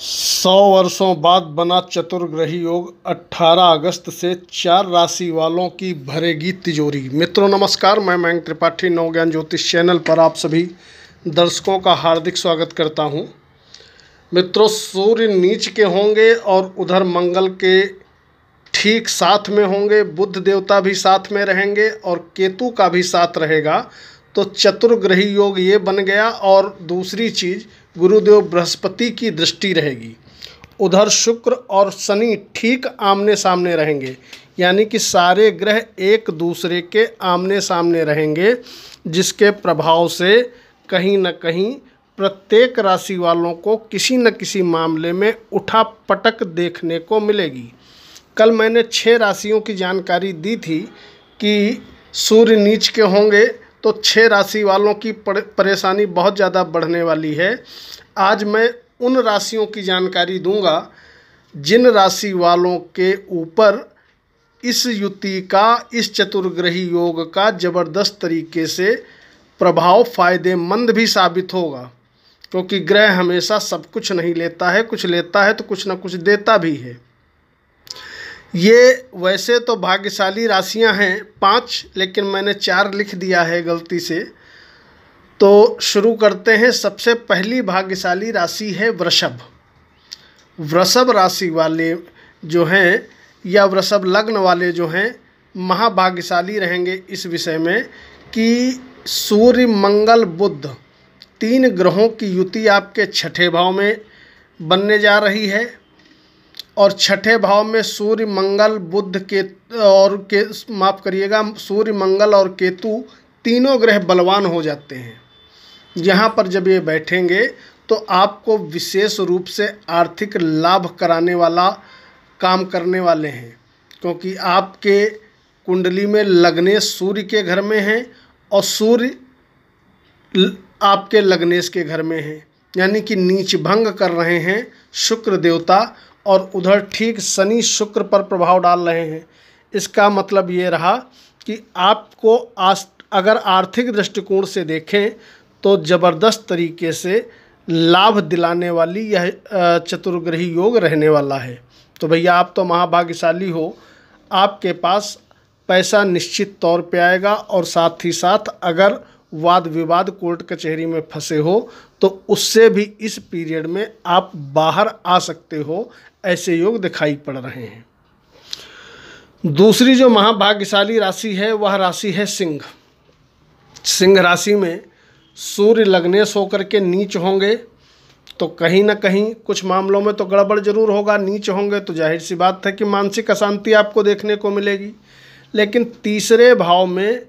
सौ वर्षों बाद बना चतुर्ग्रही योग 18 अगस्त से चार राशि वालों की भरेगी तिजोरी मित्रों नमस्कार मैं मयंक त्रिपाठी नवज्ञान ज्योतिष चैनल पर आप सभी दर्शकों का हार्दिक स्वागत करता हूं मित्रों सूर्य नीच के होंगे और उधर मंगल के ठीक साथ में होंगे बुद्ध देवता भी साथ में रहेंगे और केतु का भी साथ रहेगा तो चतुर्ग्रही योग ये बन गया और दूसरी चीज़ गुरुदेव बृहस्पति की दृष्टि रहेगी उधर शुक्र और शनि ठीक आमने सामने रहेंगे यानी कि सारे ग्रह एक दूसरे के आमने सामने रहेंगे जिसके प्रभाव से कहीं ना कहीं प्रत्येक राशि वालों को किसी न किसी मामले में उठा पटक देखने को मिलेगी कल मैंने छः राशियों की जानकारी दी थी कि सूर्य नीच के होंगे तो छः राशि वालों की परेशानी बहुत ज़्यादा बढ़ने वाली है आज मैं उन राशियों की जानकारी दूंगा जिन राशि वालों के ऊपर इस युति का इस चतुर्ग्रही योग का ज़बरदस्त तरीके से प्रभाव फायदेमंद भी साबित होगा क्योंकि ग्रह हमेशा सब कुछ नहीं लेता है कुछ लेता है तो कुछ ना कुछ देता भी है ये वैसे तो भाग्यशाली राशियां हैं पांच लेकिन मैंने चार लिख दिया है गलती से तो शुरू करते हैं सबसे पहली भाग्यशाली राशि है वृषभ वृषभ राशि वाले जो हैं या वृषभ लग्न वाले जो हैं महाभाग्यशाली रहेंगे इस विषय में कि सूर्य मंगल बुद्ध तीन ग्रहों की युति आपके छठे भाव में बनने जा रही है और छठे भाव में सूर्य मंगल बुद्ध के और के माफ़ करिएगा सूर्य मंगल और केतु तीनों ग्रह बलवान हो जाते हैं यहाँ पर जब ये बैठेंगे तो आपको विशेष रूप से आर्थिक लाभ कराने वाला काम करने वाले हैं क्योंकि आपके कुंडली में लग्नेश सूर्य के घर में हैं और सूर्य आपके लग्नेश के घर में हैं यानी कि नीच भंग कर रहे हैं शुक्र देवता और उधर ठीक शनि शुक्र पर प्रभाव डाल रहे हैं इसका मतलब ये रहा कि आपको आज अगर आर्थिक दृष्टिकोण से देखें तो ज़बरदस्त तरीके से लाभ दिलाने वाली यह चतुर्ग्रही योग रहने वाला है तो भैया आप तो महाभाग्यशाली हो आपके पास पैसा निश्चित तौर पे आएगा और साथ ही साथ अगर वाद विवाद कोर्ट कचहरी में फंसे हो तो उससे भी इस पीरियड में आप बाहर आ सकते हो ऐसे योग दिखाई पड़ रहे हैं दूसरी जो महाभाग्यशाली राशि है वह राशि है सिंह सिंह राशि में सूर्य लगने सो के नीच होंगे तो कहीं ना कहीं कुछ मामलों में तो गड़बड़ जरूर होगा नीच होंगे तो जाहिर सी बात है कि मानसिक अशांति आपको देखने को मिलेगी लेकिन तीसरे भाव में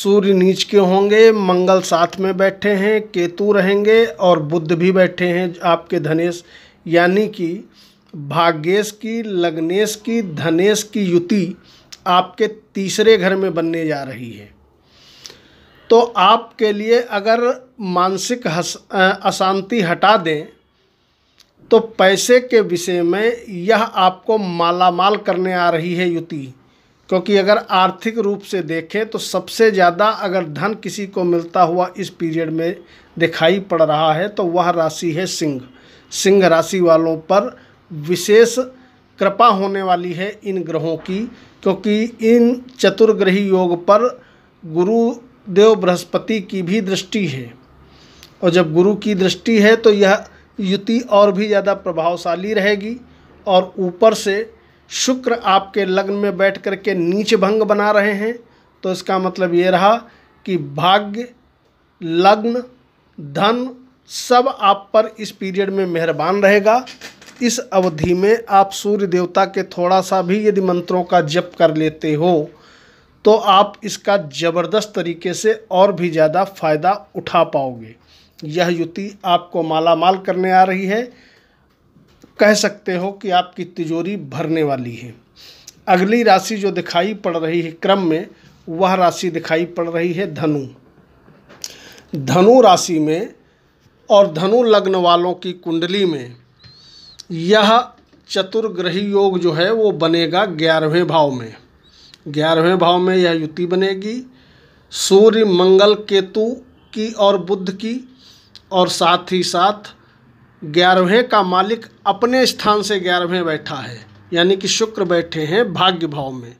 सूर्य नीच के होंगे मंगल साथ में बैठे हैं केतु रहेंगे और बुद्ध भी बैठे हैं आपके धनेश यानी कि भाग्येश की लग्नेश की धनेश की युति आपके तीसरे घर में बनने जा रही है तो आपके लिए अगर मानसिक अशांति हटा दें तो पैसे के विषय में यह आपको मालामाल करने आ रही है युति क्योंकि अगर आर्थिक रूप से देखें तो सबसे ज़्यादा अगर धन किसी को मिलता हुआ इस पीरियड में दिखाई पड़ रहा है तो वह राशि है सिंह सिंह राशि वालों पर विशेष कृपा होने वाली है इन ग्रहों की क्योंकि इन चतुर्ग्रही योग पर गुरुदेव बृहस्पति की भी दृष्टि है और जब गुरु की दृष्टि है तो यह युति और भी ज़्यादा प्रभावशाली रहेगी और ऊपर से शुक्र आपके लग्न में बैठ कर के नीच भंग बना रहे हैं तो इसका मतलब ये रहा कि भाग्य लग्न धन सब आप पर इस पीरियड में मेहरबान रहेगा इस अवधि में आप सूर्य देवता के थोड़ा सा भी यदि मंत्रों का जप कर लेते हो तो आप इसका ज़बरदस्त तरीके से और भी ज़्यादा फ़ायदा उठा पाओगे यह युति आपको माला माल करने आ रही है कह सकते हो कि आपकी तिजोरी भरने वाली है अगली राशि जो दिखाई पड़ रही है क्रम में वह राशि दिखाई पड़ रही है धनु धनु राशि में और धनु लग्न वालों की कुंडली में यह चतुर्ग्रही योग जो है वो बनेगा ग्यारहवें भाव में ग्यारहवें भाव में यह युति बनेगी सूर्य मंगल केतु की और बुद्ध की और साथ ही साथ ग्यारहवें का मालिक अपने स्थान से ग्यारहवें बैठा है यानी कि शुक्र बैठे हैं भाग्य भाव में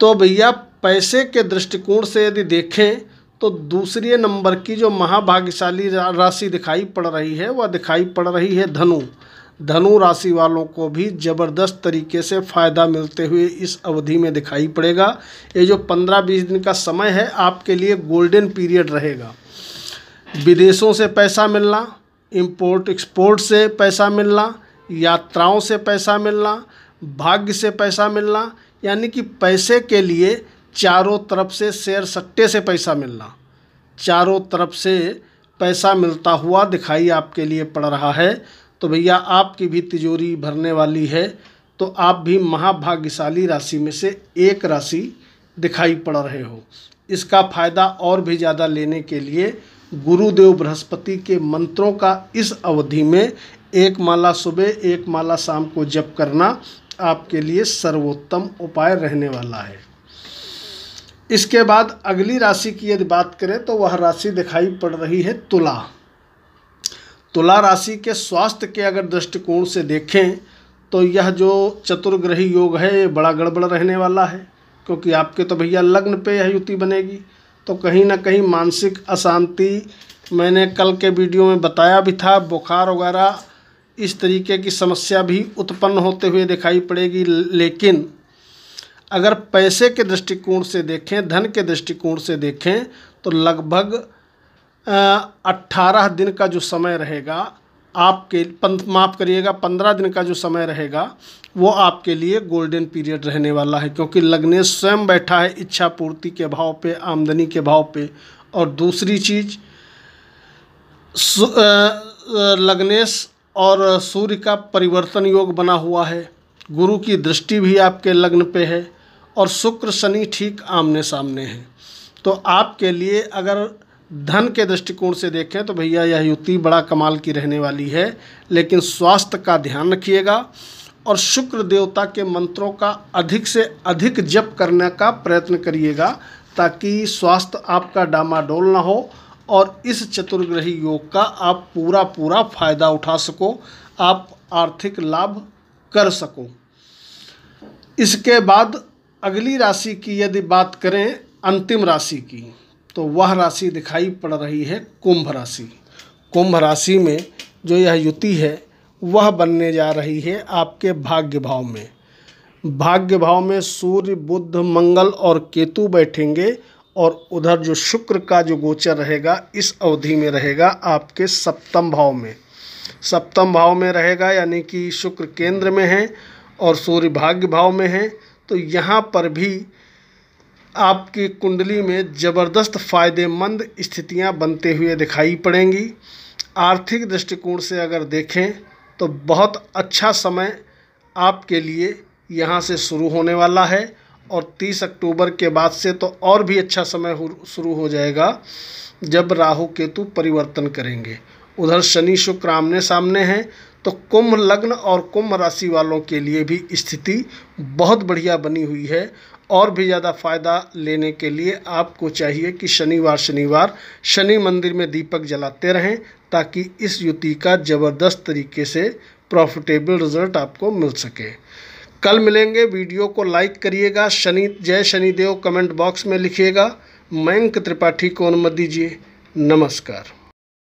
तो भैया पैसे के दृष्टिकोण से यदि देखें तो दूसरे नंबर की जो महाभाग्यशाली राशि दिखाई पड़ रही है वह दिखाई पड़ रही है धनु धनु राशि वालों को भी ज़बरदस्त तरीके से फ़ायदा मिलते हुए इस अवधि में दिखाई पड़ेगा ये जो पंद्रह बीस दिन का समय है आपके लिए गोल्डन पीरियड रहेगा विदेशों से पैसा मिलना इम्पोर्ट एक्सपोर्ट से पैसा मिलना यात्राओं से पैसा मिलना भाग्य से पैसा मिलना यानी कि पैसे के लिए चारों तरफ से शेयर सट्टे से पैसा मिलना चारों तरफ से पैसा मिलता हुआ दिखाई आपके लिए पड़ रहा है तो भैया आपकी भी तिजोरी भरने वाली है तो आप भी महाभाग्यशाली राशि में से एक राशि दिखाई पड़ रहे हो इसका फायदा और भी ज़्यादा लेने के लिए गुरुदेव बृहस्पति के मंत्रों का इस अवधि में एक माला सुबह एक माला शाम को जप करना आपके लिए सर्वोत्तम उपाय रहने वाला है इसके बाद अगली राशि की यदि बात करें तो वह राशि दिखाई पड़ रही है तुला तुला राशि के स्वास्थ्य के अगर दृष्टिकोण से देखें तो यह जो चतुर्ग्रही योग है ये बड़ा गड़बड़ रहने वाला है क्योंकि आपके तो भैया लग्न पे यह युति बनेगी तो कहीं ना कहीं मानसिक अशांति मैंने कल के वीडियो में बताया भी था बुखार वगैरह इस तरीके की समस्या भी उत्पन्न होते हुए दिखाई पड़ेगी लेकिन अगर पैसे के दृष्टिकोण से देखें धन के दृष्टिकोण से देखें तो लगभग अट्ठारह दिन का जो समय रहेगा आपके माफ़ करिएगा पंद्रह दिन का जो समय रहेगा वो आपके लिए गोल्डन पीरियड रहने वाला है क्योंकि लगने स्वयं बैठा है इच्छा पूर्ति के भाव पे आमदनी के भाव पे और दूसरी चीज़ लगनेश और सूर्य का परिवर्तन योग बना हुआ है गुरु की दृष्टि भी आपके लग्न पे है और शुक्र शनि ठीक आमने सामने हैं तो आपके लिए अगर धन के दृष्टिकोण से देखें तो भैया यह युति बड़ा कमाल की रहने वाली है लेकिन स्वास्थ्य का ध्यान रखिएगा और शुक्र देवता के मंत्रों का अधिक से अधिक जप करने का प्रयत्न करिएगा ताकि स्वास्थ्य आपका डामाडोल ना हो और इस चतुर्ग्रही योग का आप पूरा पूरा फायदा उठा सको आप आर्थिक लाभ कर सको इसके बाद अगली राशि की यदि बात करें अंतिम राशि की तो वह राशि दिखाई पड़ रही है कुंभ राशि कुंभ राशि में जो यह युति है वह बनने जा रही है आपके भाग्य भाव में भाग्य भाव में सूर्य बुद्ध मंगल और केतु बैठेंगे और उधर जो शुक्र का जो गोचर रहेगा इस अवधि में रहेगा आपके सप्तम भाव में सप्तम भाव में रहेगा यानी कि शुक्र केंद्र में है और सूर्य भाग्य भाव में है तो यहाँ पर भी आपकी कुंडली में ज़बरदस्त फ़ायदेमंद स्थितियां बनते हुए दिखाई पड़ेंगी आर्थिक दृष्टिकोण से अगर देखें तो बहुत अच्छा समय आपके लिए यहाँ से शुरू होने वाला है और 30 अक्टूबर के बाद से तो और भी अच्छा समय शुरू हो जाएगा जब राहु केतु परिवर्तन करेंगे उधर शनि शुक्र आमने सामने हैं तो कुंभ लग्न और कुंभ राशि वालों के लिए भी स्थिति बहुत बढ़िया बनी हुई है और भी ज़्यादा फ़ायदा लेने के लिए आपको चाहिए कि शनिवार शनिवार शनि मंदिर में दीपक जलाते रहें ताकि इस युति का ज़बरदस्त तरीके से प्रॉफिटेबल रिजल्ट आपको मिल सके कल मिलेंगे वीडियो को लाइक करिएगा शनि जय शनिदेव कमेंट बॉक्स में लिखिएगा मयंक त्रिपाठी को अनुमति दीजिए नमस्कार